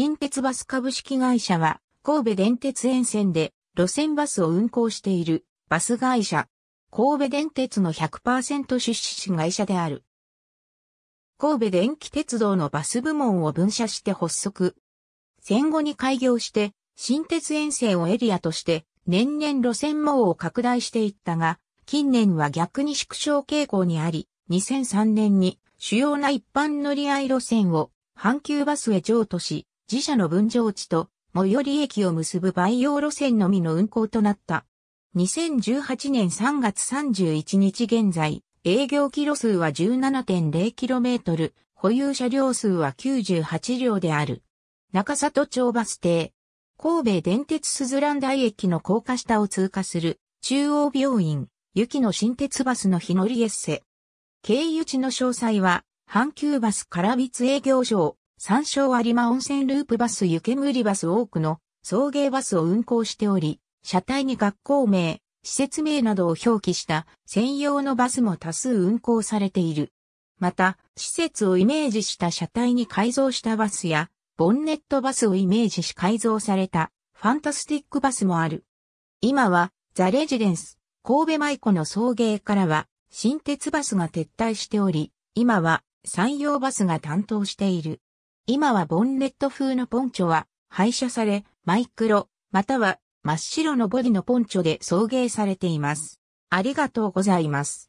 新鉄バス株式会社は、神戸電鉄沿線で路線バスを運行しているバス会社。神戸電鉄の100%出資し会社である。神戸電気鉄道のバス部門を分社して発足。戦後に開業して、新鉄沿線をエリアとして年々路線網を拡大していったが、近年は逆に縮小傾向にあり、2003年に主要な一般乗り合い路線を阪急バスへ譲渡し、自社の分譲地と最寄り駅を結ぶ培養路線のみの運行となった。2018年3月31日現在、営業キロ数は 17.0km、保有車両数は98両である。中里町バス停。神戸電鉄鈴蘭台駅の高架下を通過する中央病院、雪の新鉄バスの日乗りエッセ。経由地の詳細は、阪急バスからつ営業所山椒有馬温泉ループバス湯煙バス多くの送迎バスを運行しており、車体に学校名、施設名などを表記した専用のバスも多数運行されている。また、施設をイメージした車体に改造したバスや、ボンネットバスをイメージし改造されたファンタスティックバスもある。今は、ザ・レジデンス、神戸舞子の送迎からは、新鉄バスが撤退しており、今は、山陽バスが担当している。今はボンネット風のポンチョは廃車され、マイクロ、または真っ白のボディのポンチョで送迎されています。ありがとうございます。